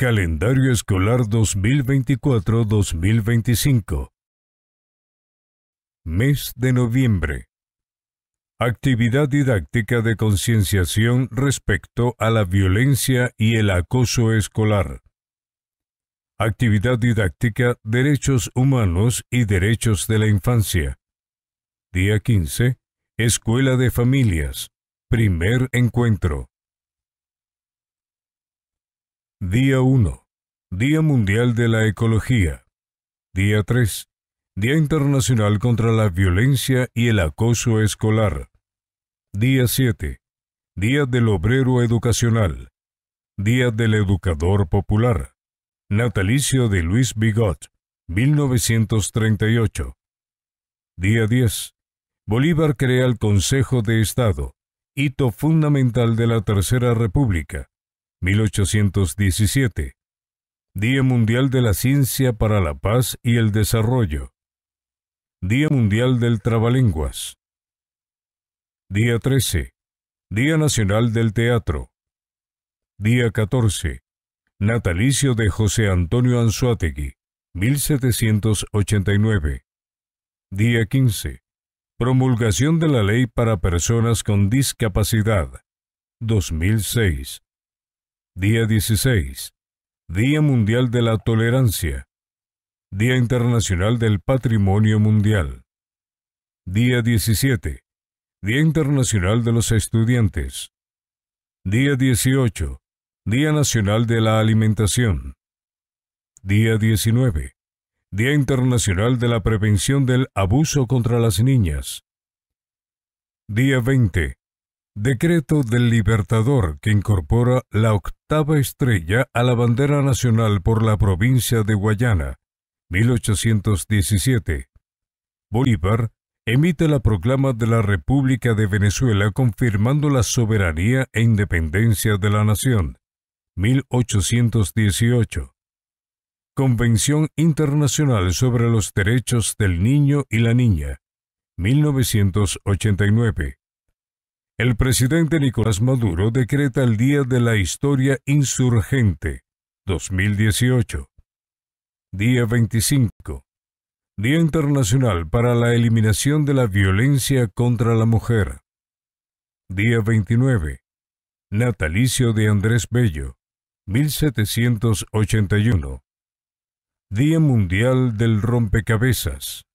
Calendario Escolar 2024-2025 Mes de noviembre. Actividad didáctica de concienciación respecto a la violencia y el acoso escolar. Actividad didáctica Derechos Humanos y Derechos de la Infancia. Día 15. Escuela de Familias. Primer encuentro. Día 1. Día Mundial de la Ecología. Día 3. Día Internacional contra la Violencia y el Acoso Escolar. Día 7. Día del Obrero Educacional. Día del Educador Popular. Natalicio de Luis Bigot, 1938. Día 10. Bolívar crea el Consejo de Estado, hito fundamental de la Tercera República 1817, Día Mundial de la Ciencia para la Paz y el Desarrollo, Día Mundial del Trabalenguas, Día 13, Día Nacional del Teatro, Día 14, Natalicio de José Antonio Anzuategui, 1789, Día 15, Promulgación de la Ley para Personas con Discapacidad, 2006. Día 16. Día Mundial de la Tolerancia. Día Internacional del Patrimonio Mundial. Día 17. Día Internacional de los Estudiantes. Día 18. Día Nacional de la Alimentación. Día 19. Día Internacional de la Prevención del Abuso contra las Niñas. Día 20. Decreto del Libertador que incorpora la octava estrella a la bandera nacional por la provincia de Guayana, 1817. Bolívar emite la proclama de la República de Venezuela confirmando la soberanía e independencia de la nación, 1818. Convención Internacional sobre los Derechos del Niño y la Niña, 1989 el presidente Nicolás Maduro decreta el Día de la Historia Insurgente 2018. Día 25. Día Internacional para la Eliminación de la Violencia contra la Mujer. Día 29. Natalicio de Andrés Bello, 1781. Día Mundial del Rompecabezas.